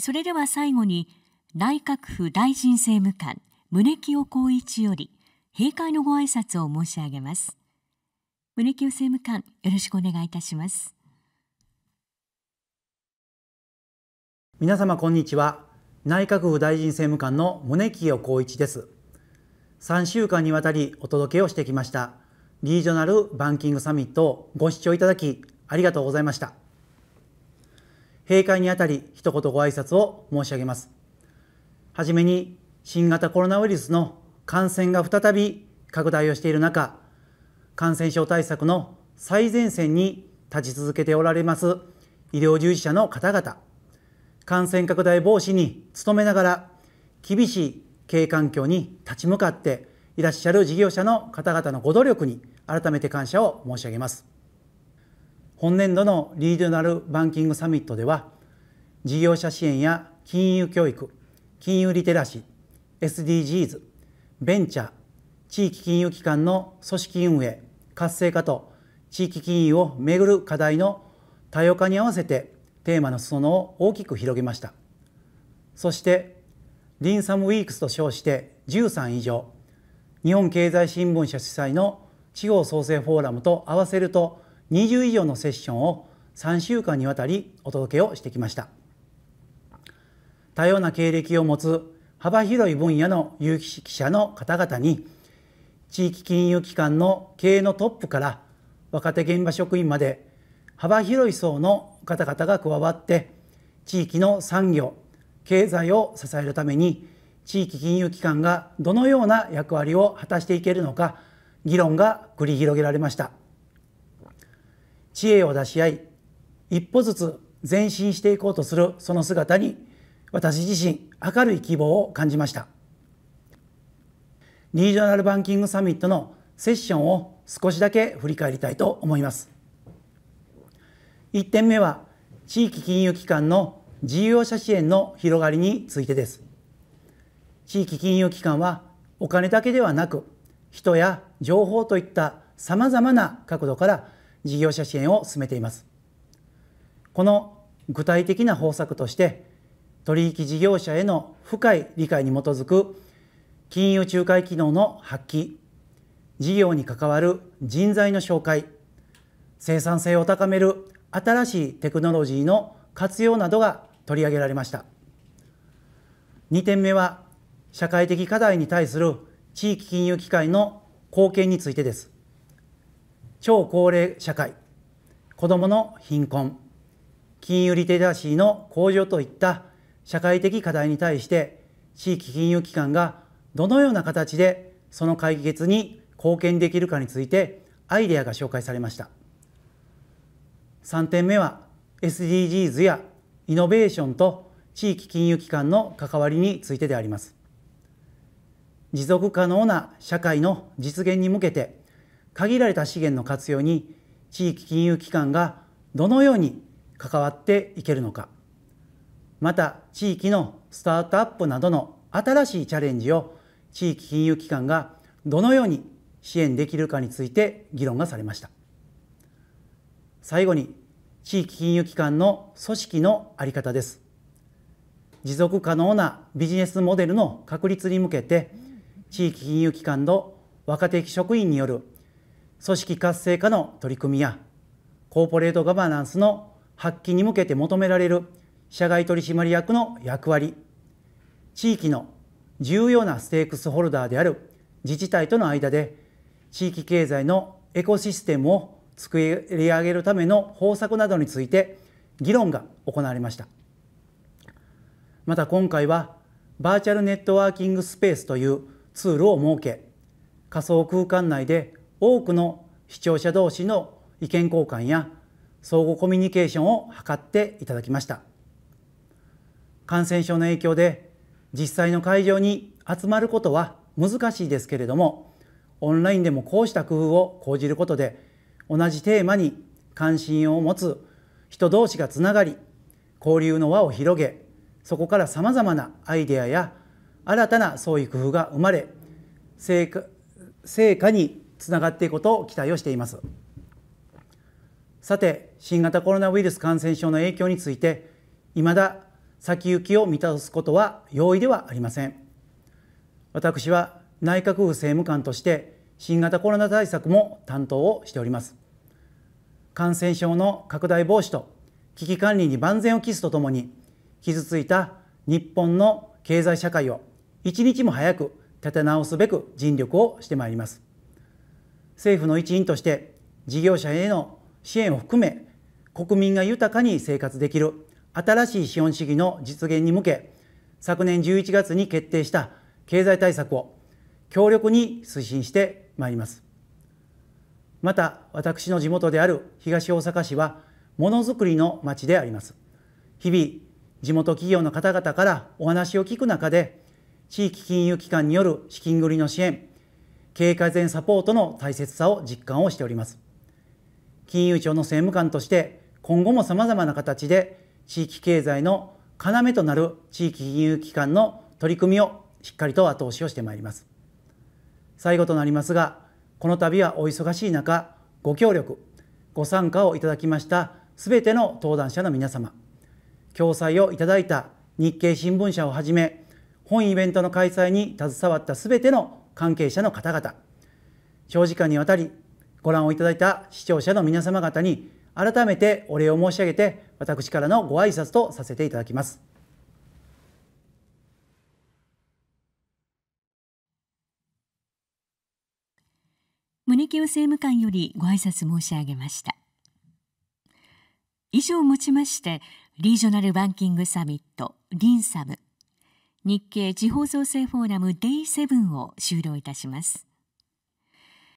それでは最後に内閣府大臣政務官宗清光一より閉会のご挨拶を申し上げます宗清政務官よろしくお願いいたします皆様こんにちは内閣府大臣政務官の宗清光一です3週間にわたりお届けをしてきましたリージョナルバンキングサミットをご視聴いただきありがとうございました閉会にあたり一言ご挨拶を申し上げますはじめに新型コロナウイルスの感染が再び拡大をしている中感染症対策の最前線に立ち続けておられます医療従事者の方々感染拡大防止に努めながら厳しい経営環境に立ち向かっていらっしゃる事業者の方々のご努力に改めて感謝を申し上げます。本年度のリージョナルバンキングサミットでは事業者支援や金融教育金融リテラシー SDGs ベンチャー地域金融機関の組織運営活性化と地域金融をめぐる課題の多様化に合わせてテーマの裾野を大きく広げましたそしてリンサムウィークスと称して13以上日本経済新聞社主催の地方創生フォーラムと合わせると20以上のセッションを3週間にわたりお届けをしてきました多様な経歴を持つ幅広い分野の有識者の方々に地域金融機関の経営のトップから若手現場職員まで幅広い層の方々が加わって地域の産業経済を支えるために地域金融機関がどのような役割を果たしていけるのか議論が繰り広げられました。知恵を出し合い一歩ずつ前進していこうとするその姿に私自身明るい希望を感じましたリージョナルバンキングサミットのセッションを少しだけ振り返りたいと思います1点目は地域金融機関の事業者支援の広がりについてです地域金融機関はお金だけではなく人や情報といったさまざまな角度から事業者支援を進めていますこの具体的な方策として取引事業者への深い理解に基づく金融仲介機能の発揮事業に関わる人材の紹介生産性を高める新しいテクノロジーの活用などが取り上げられました2点目は社会的課題に対する地域金融機関の貢献についてです超高齢社会子どもの貧困金融リテラシーの向上といった社会的課題に対して地域金融機関がどのような形でその解決に貢献できるかについてアイデアが紹介されました3点目は SDGs やイノベーションと地域金融機関の関わりについてであります持続可能な社会の実現に向けて限られた資源の活用に地域金融機関がどのように関わっていけるのかまた地域のスタートアップなどの新しいチャレンジを地域金融機関がどのように支援できるかについて議論がされました最後に地域金融機関の組織の在り方です持続可能なビジネスモデルの確立に向けて地域金融機関の若手職員による組織活性化の取り組みやコーポレートガバナンスの発揮に向けて求められる社外取締役の役割地域の重要なステークスホルダーである自治体との間で地域経済のエコシステムを作り上げるための方策などについて議論が行われましたまた今回はバーチャルネットワーキングスペースというツールを設け仮想空間内で多くの視聴者同士の意見交換や相互コミュニケーションを図っていただきました感染症の影響で実際の会場に集まることは難しいですけれどもオンラインでもこうした工夫を講じることで同じテーマに関心を持つ人同士がつながり交流の輪を広げそこからさまざまなアイデアや新たな創意工夫が生まれ成果成果につながっていくことを期待をしていますさて新型コロナウイルス感染症の影響について未だ先行きを満たすことは容易ではありません私は内閣府政務官として新型コロナ対策も担当をしております感染症の拡大防止と危機管理に万全を期すとともに傷ついた日本の経済社会を一日も早く立て直すべく尽力をしてまいります政府の一員として事業者への支援を含め国民が豊かに生活できる新しい資本主義の実現に向け昨年11月に決定した経済対策を強力に推進してまいりますまた私の地元である東大阪市はものづくりの町であります日々地元企業の方々からお話を聞く中で地域金融機関による資金繰りの支援経営改善サポートの大切さを実感をしております金融庁の政務官として今後もさまざまな形で地域経済の要となる地域金融機関の取り組みをしっかりと後押しをしてまいります最後となりますがこの度はお忙しい中ご協力ご参加をいただきましたすべての登壇者の皆様共催をいただいた日経新聞社をはじめ本イベントの開催に携わったすべての関係者の方々長時間にわたりご覧をいただいた視聴者の皆様方に改めてお礼を申し上げて私からのご挨拶とさせていただきます。宗清政務官よりご挨拶申し上げました以上をもちましてリージョナルバンキングサミットリンサム日経地方創生フォーラム Day7 を終了いたします。